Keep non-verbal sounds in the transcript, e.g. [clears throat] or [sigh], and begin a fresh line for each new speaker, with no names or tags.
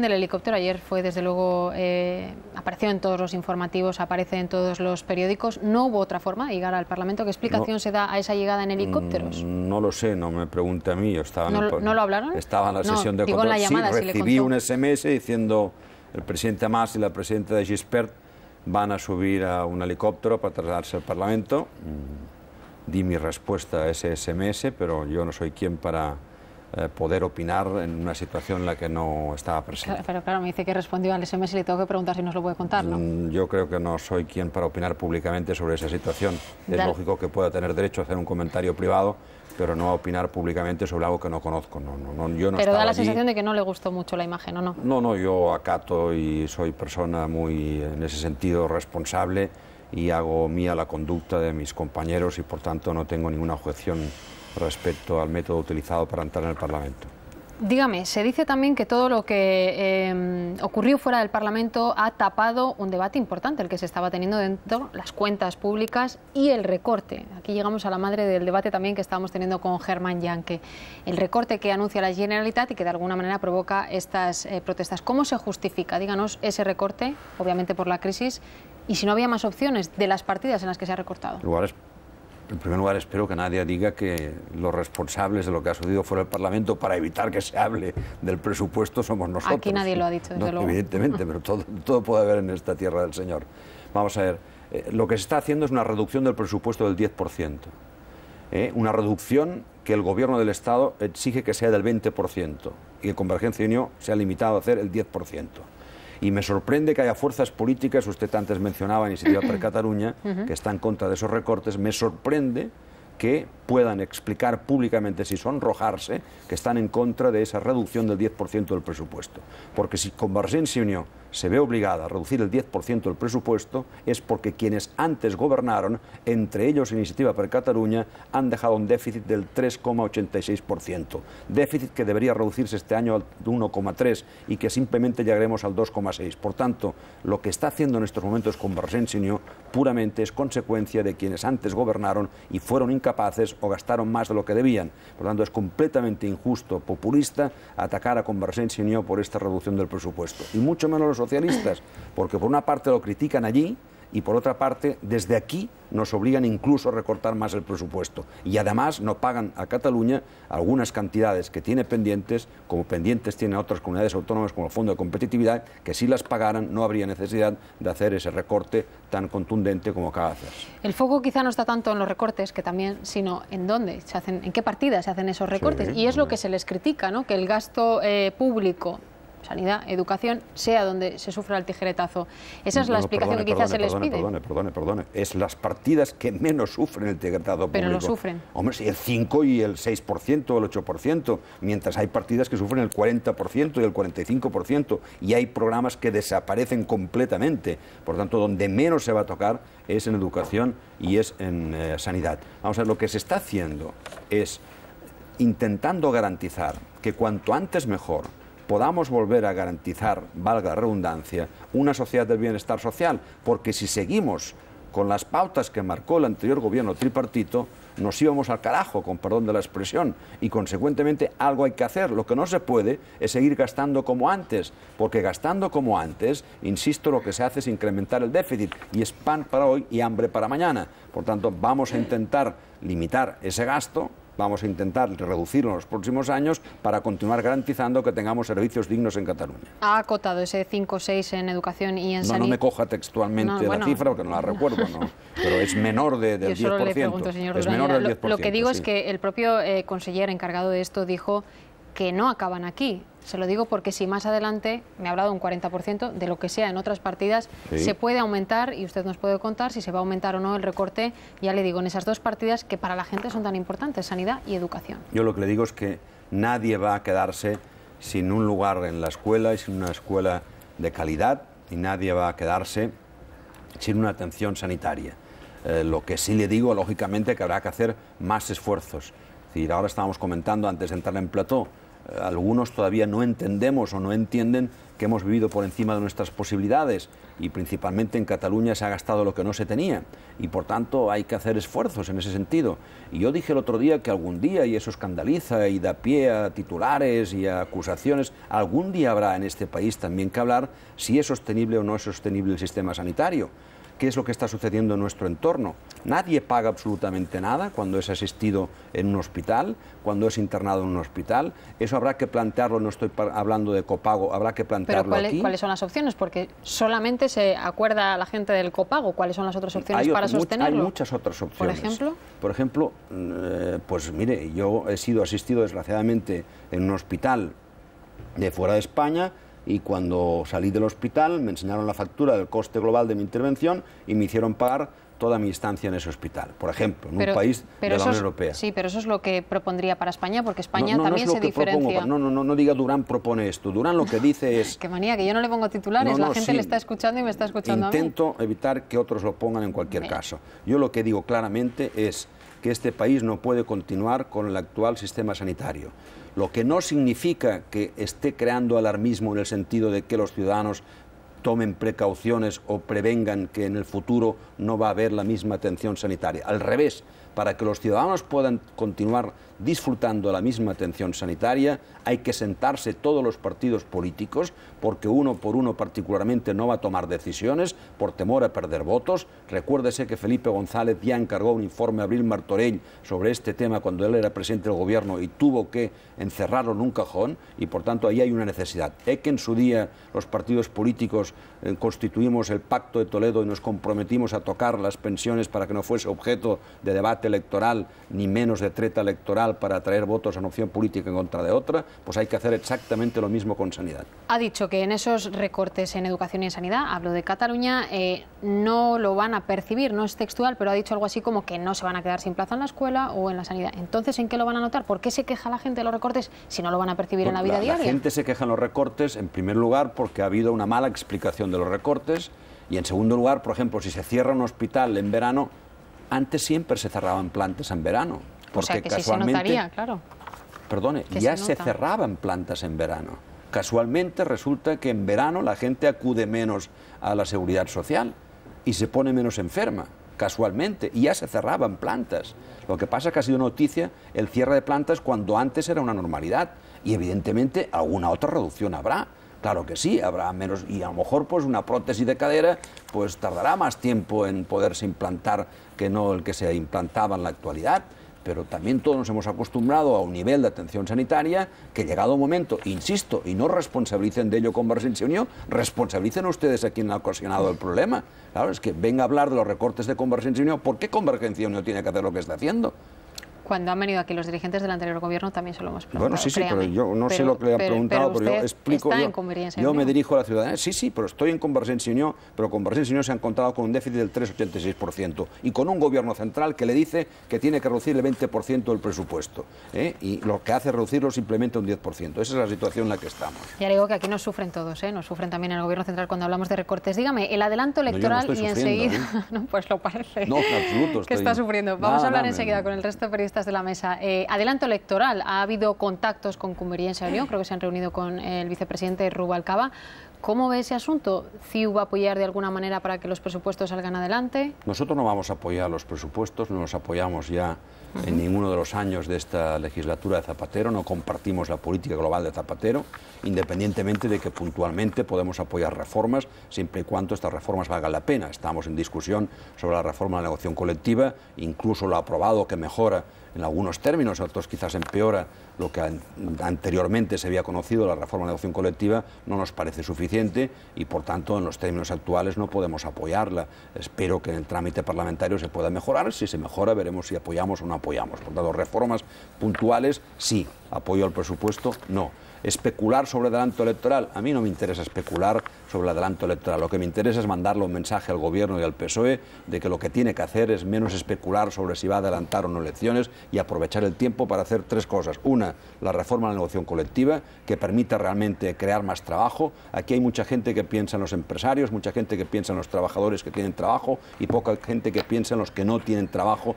del helicóptero ayer fue, desde luego, eh, apareció en todos los informativos, aparece en todos los periódicos. ¿No hubo otra forma de llegar al Parlamento? ¿Qué explicación se da a esa llegada en helicópteros?
Mm, no lo sé, no me pregunte a mí. Yo estaba ¿No, lo hablaron? Estaba en la sesión de sí, recibí un SMS diciendo el presidente Amas y la presidenta de Gispert van a subir a un helicóptero para trasladarse al Parlamento. Mm, di mi respuesta a ese SMS, pero yo no soy quien para eh, poder opinar en una situación en la que no estaba presente.
Pero, claro, me dice que respondió al SMS y le tengo que preguntar si nos lo puede contar, ¿no?
Mm, yo creo que no soy quien para opinar públicamente sobre esa situación. Es lógico que pueda tener derecho a hacer un comentario privado, pero no a opinar públicamente sobre algo que no conozco. No, no, pero da la sensación
de que no le gustó mucho la imagen, ¿o no?
No, no, yo acato y soy persona muy, en ese sentido, responsable y hago mía la conducta de mis compañeros y, por tanto, no tengo ninguna objeción respecto al método utilizado para entrar en el Parlamento.
Dígame, se dice también que todo lo que em, ocurrió fuera del Parlamento ha tapado un debate importante, el que se estaba teniendo dentro, las cuentas públicas y el recorte. Aquí llegamos a la madre del debate también que estábamos teniendo con Germán Yanke. El recorte que anuncia la Generalitat y que de alguna manera provoca estas eh, protestas. ¿Cómo se justifica, díganos, ese recorte, obviamente por la crisis, y si no había más opciones de las partidas en las que se ha recortado?
Lugares en primer lugar, espero que nadie diga que los responsables de lo que ha sucedido fuera del Parlamento para evitar que se hable del presupuesto somos nosotros. Aquí nadie lo ha dicho, desde luego. Evidentemente, pero todo, puede haber en esta tierra del Señor. Vamos a ver, eh, lo que se está haciendo es una reducción del presupuesto del 10%. ¿eh? Una reducción que el gobierno del Estado exige que sea del 20% y que Convergencia Unión se ha limitado a hacer el 10%. Y me sorprende que haya fuerzas políticas, usted antes mencionaba Iniciativa per [clears throat] Cataluña, que están en contra de esos recortes, me sorprende que puedan explicar públicamente, si sonrojarse, que están en contra de esa reducción del 10% del presupuesto. Porque si Barcelona se unió se ve obligada a reducir el 10% del presupuesto es porque quienes antes gobernaron, entre ellos Iniciativa per Cataluña, han dejado un déficit del 3,86%. Déficit que debería reducirse este año al 1,3% y que simplemente llegaremos al 2,6%. Por tanto, lo que está haciendo en estos momentos con Barsensinio puramente es consecuencia de quienes antes gobernaron y fueron incapaces o gastaron más de lo que debían. Por tanto, es completamente injusto, populista, atacar a Unión por esta reducción del presupuesto. Y mucho menos los socialistas, porque por una parte lo critican allí y por otra parte desde aquí nos obligan incluso a recortar más el presupuesto y además no pagan a Cataluña algunas cantidades que tiene pendientes, como pendientes tienen otras comunidades autónomas como el Fondo de Competitividad, que si las pagaran no habría necesidad de hacer ese recorte tan contundente como acaba de hacer.
El foco quizá no está tanto en los recortes, que también, sino en dónde se hacen, en qué partidas se hacen esos recortes y es lo que se les critica, ¿no? Que el gasto eh, público sanidad, educación, sea donde se sufra el tijeretazo. Esa es la explicación que quizás se les pide. Perdone,
perdone, perdone. Es las partidas que menos sufren el tijeretazo Pero lo sufren. Hombre, el 5 y el 6% o el 8%, mientras hay partidas que sufren el 40% y el 45%, y hay programas que desaparecen completamente. Por tanto, donde menos se va a tocar es en educación y es en eh, sanidad. Vamos a ver, lo que se está haciendo es intentando garantizar que cuanto antes mejor podamos volver a garantizar, valga redundancia, una sociedad del bienestar social, porque si seguimos con las pautas que marcó el anterior gobierno tripartito, nos íbamos al carajo, con perdón de la expresión, y consecuentemente algo hay que hacer. Lo que no se puede es seguir gastando como antes, porque gastando como antes, insisto, lo que se hace es incrementar el déficit, y es pan para hoy y hambre para mañana. Por tanto, vamos a intentar limitar ese gasto, vamos a intentar reducirlo en los próximos años para continuar garantizando que tengamos servicios dignos en Cataluña.
Ha acotado ese 5 o 6 en educación y en no, salud. No me
coja textualmente la cifra porque no la recuerdo, no. pero es menor del Yo solo 10%. es menor del lo, 10%, lo que digo es que
el propio conseller eh, consejero encargado de esto dijo que no acaban aquí. Se lo digo porque si más adelante, me ha hablado un 40%, de lo que sea en otras partidas, se puede aumentar y usted nos puede contar si se va a aumentar o no el recorte, ya le digo, en esas dos partidas que para la gente son tan importantes, sanidad y educación.
Yo lo que le digo es que nadie va a quedarse sin un lugar en la escuela y sin una escuela de calidad y nadie va a quedarse sin una atención sanitaria. Eh, lo que sí le digo, lógicamente, que habrá que hacer más esfuerzos. Es decir, ahora estábamos comentando antes de entrar en plató, algunos todavía no entendemos o no entienden que hemos vivido por encima de nuestras posibilidades y principalmente en Cataluña se ha gastado lo que no se tenía y por tanto hay que hacer esfuerzos en ese sentido. Y yo dije el otro día que algún día, y eso escandaliza y da pie a titulares y a acusaciones, algún día habrá en este país también que hablar si es sostenible o no es sostenible el sistema sanitario qué es lo que está sucediendo en nuestro entorno. Nadie paga absolutamente nada cuando es asistido en un hospital, cuando es internado en un hospital. Eso habrá que plantearlo, no estoy hablando de copago, habrá que plantearlo. Pero ¿cuáles son
las opciones? Porque solamente se acuerda a la gente del copago. ¿Cuáles son las otras opciones para sostenerlo? Hay
muchas otras opciones. Por ejemplo, Por ejemplo eh, pues mire, yo he sido asistido desgraciadamente en un hospital de fuera de España y cuando salí del hospital me enseñaron la factura del coste global de mi intervención y me hicieron pagar toda mi instancia en ese hospital, por ejemplo, en un país de la Unión Europea. Sí,
pero eso es lo que propondría para España, porque España también no es se diferencia.
no, diga Durán propone esto. Durán lo que dice es... [laughs] Qué
manía, que yo no le pongo titulares, la gente le está escuchando y me está escuchando Intento
a evitar que otros lo pongan en cualquier caso. Yo lo que digo claramente es que este país no puede continuar con el actual sistema sanitario lo que no significa que esté creando alarmismo en el sentido de que los ciudadanos tomen precauciones o prevengan que en el futuro no va a haber la misma atención sanitaria. Al revés, para que los ciudadanos puedan continuar disfrutando de la misma atención sanitaria, hay que sentarse todos los partidos políticos, porque uno por uno particularmente no va a tomar decisiones por temor a perder votos. Recuérdese que Felipe González ya encargó un informe a Abril Martorell sobre este tema cuando él era presidente del gobierno y tuvo que encerrarlo en un cajón y por tanto ahí hay una necesidad. Es que en su día los partidos políticos eh, constituimos el Pacto de Toledo y nos comprometimos a tocar las pensiones para que no fuese objeto de debate electoral ni menos de treta electoral para atraer votos a una opción política en contra de otra, pues hay que hacer exactamente lo mismo con sanidad
en esos recortes en educación y en sanidad, hablo de Cataluña, eh, no lo van a percibir, no es textual, pero ha dicho algo así como que no se van a quedar sin plaza en la escuela o en la sanidad. Entonces, ¿en qué lo van a notar? ¿Por qué se queja la gente de los recortes si no lo van a percibir en la vida diaria? La gente
se queja en los recortes, en primer lugar, porque ha habido una mala explicación de los recortes y, en segundo lugar, por ejemplo, si se cierra un hospital en verano, antes siempre se cerraban plantas en verano. Porque o sea, sí se notaría, claro. Perdone, ya se cerraban plantas en verano casualmente resulta que en verano la gente acude menos a la seguridad social y se pone menos enferma, casualmente, y ya se cerraban plantas. Lo que pasa es que ha sido noticia el cierre de plantas cuando antes era una normalidad y evidentemente alguna otra reducción habrá. Claro que sí, habrá menos y a lo mejor pues una prótesis de cadera pues tardará más tiempo en poderse implantar que no el que se implantaba en la actualidad pero también todos nos hemos acostumbrado a un nivel de atención sanitaria que llegado un momento, insisto, y no responsabilicen de ello Convergencia Unión, responsabilicen ustedes a quien ha ocasionado el problema. Claro, es que venga a hablar de los recortes de Convergencia Unión. ¿Por qué Convergencia Unión tiene que hacer lo que está haciendo?
cuando han venido aquí los dirigentes del anterior gobierno también se lo hemos preguntado. Bueno, sí, sí, pero yo no sé lo que le han preguntado, pero, yo explico. yo, me
dirijo a la ciudadanía, sí, sí, pero estoy en Convergencia y Unión, pero Convergencia Unión se han encontrado con un déficit del 3,86% y con un gobierno central que le dice que tiene que reducir el 20% del presupuesto ¿eh? y lo que hace es reducirlo simplemente un 10%. Esa es la situación en la que estamos.
Ya digo que aquí nos sufren todos, ¿eh? nos sufren también en el gobierno central cuando hablamos de recortes. Dígame, el adelanto electoral y enseguida. ¿eh? [laughs] pues lo parece.
No, en absoluto. Estoy... Que está sufriendo. Vamos a hablar enseguida con
el resto de periodistas de la mesa. Eh, adelanto electoral. Ha habido contactos con Cumbriense Unión, creo que se han reunido con el vicepresidente Rubalcaba. ¿Cómo ve ese asunto? ¿CIU va a apoyar de alguna manera para que los presupuestos salgan adelante?
Nosotros no vamos a apoyar los presupuestos, no los apoyamos ya en ninguno de los años de esta legislatura de Zapatero, no compartimos la política global de Zapatero, independientemente de que puntualmente podemos apoyar reformas, siempre y cuando estas reformas valgan la pena. Estamos en discusión sobre la reforma de la negociación colectiva, incluso lo aprobado que mejora en algunos términos, otros quizás empeora lo que anteriormente se había conocido, la reforma de la colectiva, no nos parece suficiente y por tanto en los términos actuales no podemos apoyarla. Espero que en el trámite parlamentario se pueda mejorar, si se mejora veremos si apoyamos o no apoyamos. Por tanto, reformas puntuales sí, apoyo al presupuesto no especular sobre el adelanto electoral. A mí no me interesa especular sobre el adelanto electoral. Lo que me interesa es mandarle un mensaje al Gobierno y al PSOE de que lo que tiene que hacer es menos especular sobre si va a adelantar o no elecciones y aprovechar el tiempo para hacer tres cosas. Una, la reforma de la negociación colectiva, que permita realmente crear más trabajo. Aquí hay mucha gente que piensa en los empresarios, mucha gente que piensa en los trabajadores que tienen trabajo y poca gente que piensa en los que no tienen trabajo.